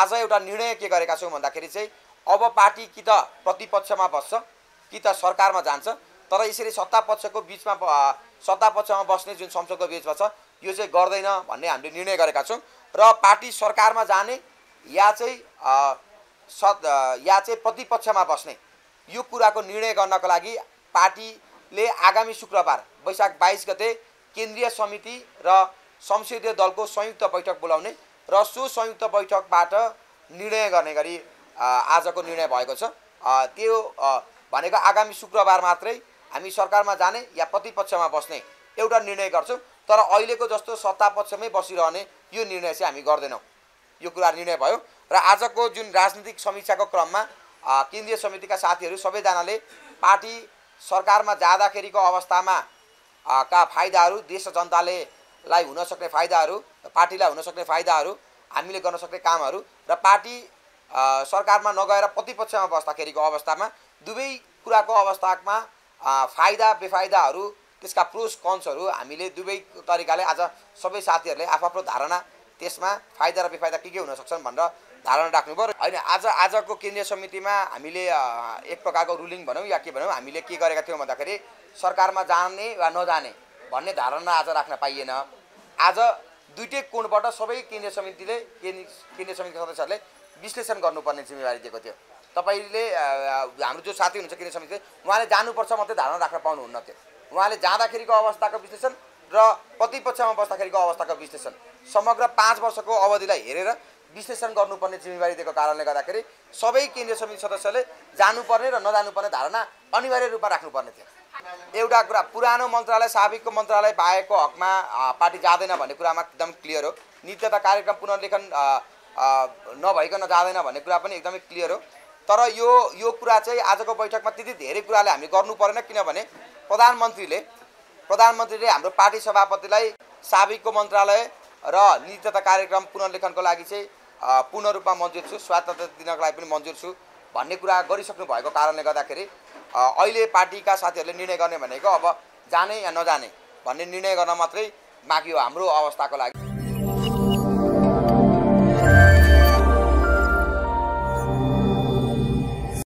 आज एउटा निर्णय के गरेका छौँ भन्दाखेरि चाहिँ अब पार्टी कि त प्रतिपक्षमा बस्छ कि त सरकारमा जान्छ तर यसरी सत्तापक्षको बिचमा सत्तापक्षमा बस्ने जुन संसदको बिचमा छ यो चाहिँ गर्दैन भन्ने हामीले निर्णय गरेका छौँ र पार्टी सरकारमा जाने या चाहिँ सत् या चाहिँ प्रतिपक्षमा बस्ने यो कुराको निर्णय गर्नको लागि पार्टीले आगामी शुक्रबार वैशाख बाइस गते केन्द्रीय समिति र संसदीय दलको संयुक्त बैठक बोलाउने र सो संयुक्त बैठकबाट निर्णय गर्ने गरी आजको निर्णय भएको छ त्यो भनेको आगामी शुक्रबार मात्रै हामी सरकारमा जाने या प्रतिपक्षमा बस्ने एउटा निर्णय गर्छौँ तर अहिलेको जस्तो सत्तापक्षमै बसिरहने यो निर्णय चाहिँ हामी गर्दैनौँ यो कुरा निर्णय भयो र आजको जुन राजनीतिक समीक्षाको क्रममा केन्द्रीय समितिका साथीहरू सबैजनाले पार्टी सरकारमा जाँदाखेरिको अवस्थामा का फाइदाहरू देश जनताले लाई हुन सक्ने फाइदाहरू पार्टीलाई हुन सक्ने फाइदाहरू हामीले गर्न सक्ने कामहरू र पार्टी सरकारमा नगएर प्रतिपक्षमा बस्दाखेरिको अवस्थामा दुवै कुराको अवस्थामा फाइदा बेफाइदाहरू त्यसका प्रोस कन्सहरू हामीले दुवै तरिकाले आज सबै साथीहरूले आफ आफ्नो धारणा त्यसमा फाइदा र बेफाइदा के के हुनसक्छन् भनेर धारणा राख्नु पऱ्यो होइन आज आजको केन्द्रीय समितिमा हामीले एक प्रकारको रुलिङ भनौँ या के भनौँ हामीले के गरेका थियौँ भन्दाखेरि सरकारमा जाने वा नजाने भन्ने धारणा आज राख्न पाइएन आज दुइटै कोणबाट सबै केन्द्रीय समितिले केन्द्रीय समिति सदस्यहरूले विश्लेषण गर्नुपर्ने जिम्मेवारी दिएको थियो तपाईँले हाम्रो जो साथी हुनुहुन्छ केन्द्रीय समितिले उहाँले जानुपर्छ मात्रै धारणा राख्न पाउनुहुन्न थियो उहाँले जाँदाखेरिको अवस्थाको विश्लेषण र प्रतिपक्षमा बस्दाखेरिको अवस्थाको विश्लेषण समग्र पाँच वर्षको अवधिलाई हेरेर विश्लेषण गर्नुपर्ने जिम्मेवारी दिएको कारणले गर्दाखेरि सबै केन्द्रीय समिति सदस्यले जानुपर्ने र नजानुपर्ने धारणा अनिवार्य रूपमा राख्नुपर्ने थियो एउटा कुरा पुरानो मन्त्रालय साबिकको मन्त्रालय बाहेकको हकमा पार्टी जाँदैन भन्ने कुरामा एकदम क्लियर हो नीति तथा कार्यक्रम पुनर्लेखन नभइकन जाँदैन भन्ने कुरा पनि एकदमै क्लियर हो तर यो यो कुरा चाहिँ आजको बैठकमा त्यति धेरै कुराले हामी गर्नु परेन किनभने प्रधानमन्त्रीले प्रधानमन्त्रीले हाम्रो पार्टी सभापतिलाई साबिकको मन्त्रालय र नीति तथा कार्यक्रम पुनर्लेखनको लागि चाहिँ पूर्ण रूपमा मन्जुर छु स्वातन्त्र दिनको लागि पनि मन्जुर छु भन्ने कुरा गरिसक्नु भएको कारणले गर्दाखेरि अहिले पार्टीका साथीहरूले निर्णय गर्ने भनेको अब जाने या नजाने भन्ने निर्णय गर्न मात्रै बाँकी हो हाम्रो अवस्थाको लागि